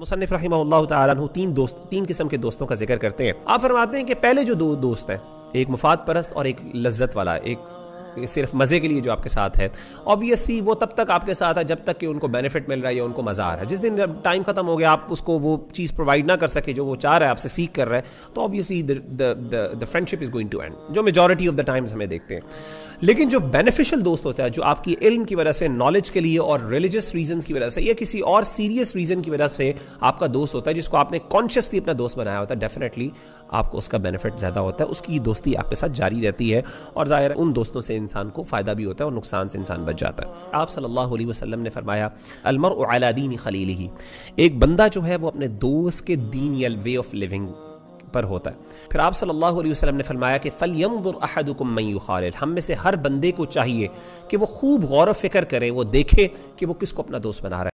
मुसनफ़ रही तीन दोस्त तीन किस्म के दोस्तों का जिक्र करते हैं आप फरमाते हैं कि पहले जो दो दोस्त हैं एक मुफाद परस्त और एक लज्जत वाला एक सिर्फ मज़े के लिए जो आपके साथ है ऑब्वियसली वो तब तक आपके साथ है जब तक कि उनको बेनिफिट मिल रहा है या उनको मज़ा आ रहा है जिस दिन टाइम ख़त्म हो गया आप उसको वो चीज़ प्रोवाइड ना कर सके जो वो चाह रहा है आपसे सीख कर रहा है तो obviously the friendship is going to end जो मेजोरिटी ऑफ द टाइम्स हमें देखते हैं लेकिन जो बेनिफिशियल दोस्त होता है जो आपकी इल्म की वजह से नॉलेज के लिए और रिलीजियस रीजन की वजह से या किसी और सीरियस रीजन की वजह से आपका दोस्त होता है जिसको आपने कॉन्शियसली अपना दोस्त बनाया होता है डेफिनेटली आपको उसका बेनिफिट ज़्यादा होता है उसकी दोस्ती आपके साथ जारी रहती है और ज़ाहिर उन दोस्तों से इंसान को फ़ायदा भी होता है और नुकसान से इंसान बच जाता है आप सल्लल्लाहु अलैहि वसल्लम ने फरमाया अलमर उलादीन खलील ही एक बंदा जो है वो अपने दोस्त के दीन या वे ऑफ लिविंग पर होता है फिर आप सल्लल्लाहु अलैहि वसल्लम ने फरमाया कि फ़लयमदुरहदुकुम मयू खालिल हम में से हर बंदे को चाहिए कि वो खूब गौर फिक्र करे वो देखे कि वो किसको अपना दोस्त बना रहा है